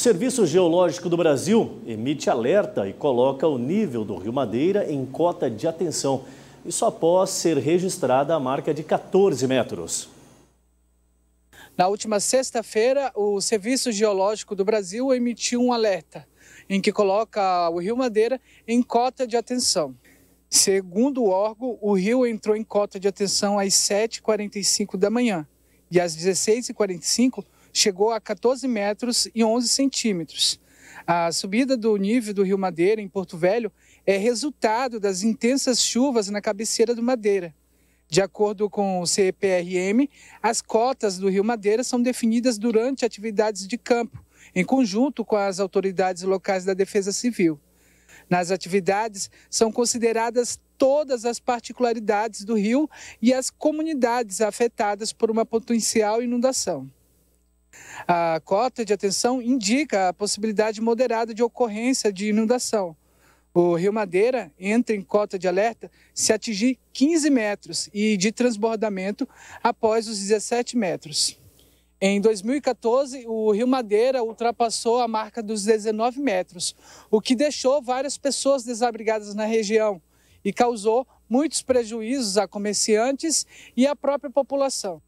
Serviço Geológico do Brasil emite alerta e coloca o nível do Rio Madeira em cota de atenção. Isso após ser registrada a marca de 14 metros. Na última sexta-feira, o Serviço Geológico do Brasil emitiu um alerta em que coloca o Rio Madeira em cota de atenção. Segundo o órgão, o rio entrou em cota de atenção às 7h45 da manhã e às 16h45 chegou a 14 metros e 11 centímetros. A subida do nível do Rio Madeira, em Porto Velho, é resultado das intensas chuvas na cabeceira do Madeira. De acordo com o CPRM, as cotas do Rio Madeira são definidas durante atividades de campo, em conjunto com as autoridades locais da Defesa Civil. Nas atividades, são consideradas todas as particularidades do rio e as comunidades afetadas por uma potencial inundação. A cota de atenção indica a possibilidade moderada de ocorrência de inundação. O Rio Madeira entra em cota de alerta se atingir 15 metros e de transbordamento após os 17 metros. Em 2014, o Rio Madeira ultrapassou a marca dos 19 metros, o que deixou várias pessoas desabrigadas na região e causou muitos prejuízos a comerciantes e à própria população.